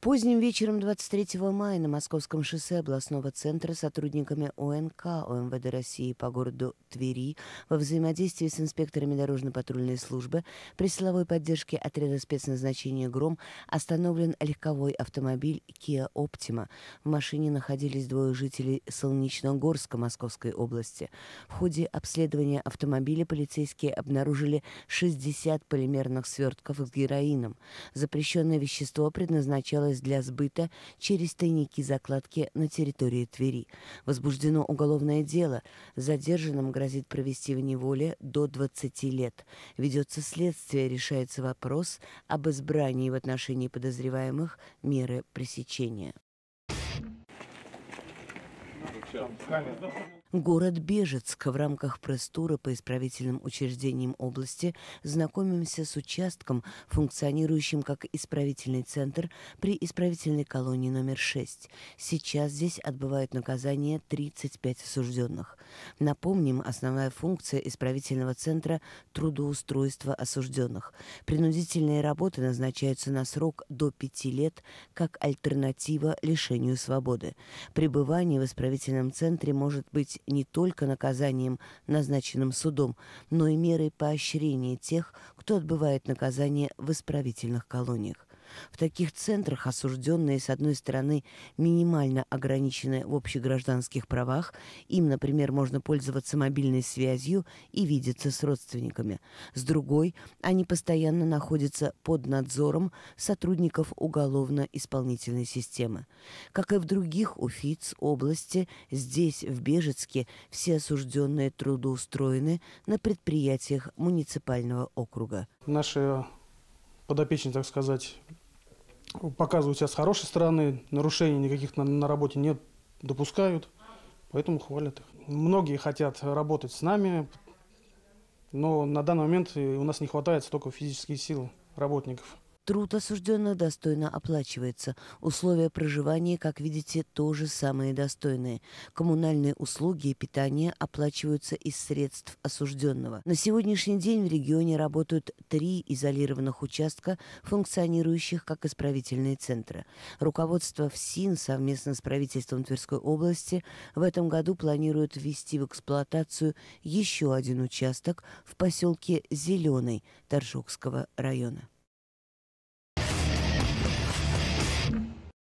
Поздним вечером 23 мая на Московском шоссе областного центра сотрудниками ОНК ОМВД России по городу Твери во взаимодействии с инспекторами дорожно-патрульной службы при силовой поддержке отряда спецназначения «Гром» остановлен легковой автомобиль Kia Optima. В машине находились двое жителей Солнечногорска Московской области. В ходе обследования автомобиля полицейские обнаружили 60 полимерных свертков с героином. Запрещенное вещество предназначалось осуществлялось для сбыта через тайники-закладки на территории Твери. Возбуждено уголовное дело. Задержанным грозит провести в неволе до 20 лет. Ведется следствие, решается вопрос об избрании в отношении подозреваемых меры пресечения. Там, Город Бежецк. В рамках пресс-тура по исправительным учреждениям области знакомимся с участком, функционирующим как исправительный центр при исправительной колонии номер 6. Сейчас здесь отбывают наказание 35 осужденных. Напомним, основная функция исправительного центра – трудоустройство осужденных. Принудительные работы назначаются на срок до 5 лет как альтернатива лишению свободы. Пребывание в исправительном центре может быть не только наказанием, назначенным судом, но и мерой поощрения тех, кто отбывает наказание в исправительных колониях. В таких центрах осужденные, с одной стороны, минимально ограничены в общегражданских правах, им, например, можно пользоваться мобильной связью и видеться с родственниками. С другой, они постоянно находятся под надзором сотрудников уголовно-исполнительной системы. Как и в других Уфиц области, здесь, в Бежецке, все осужденные трудоустроены на предприятиях муниципального округа. Наши подопечные, так сказать, показывают себя с хорошей стороны, нарушений никаких на, на работе не допускают, поэтому хвалят их. Многие хотят работать с нами, но на данный момент э, у нас не хватает столько физических сил работников. Труд осужденных достойно оплачивается. Условия проживания, как видите, тоже самые достойные. Коммунальные услуги и питание оплачиваются из средств осужденного. На сегодняшний день в регионе работают три изолированных участка, функционирующих как исправительные центры. Руководство ФСИН совместно с правительством Тверской области в этом году планирует ввести в эксплуатацию еще один участок в поселке Зеленый Торжокского района.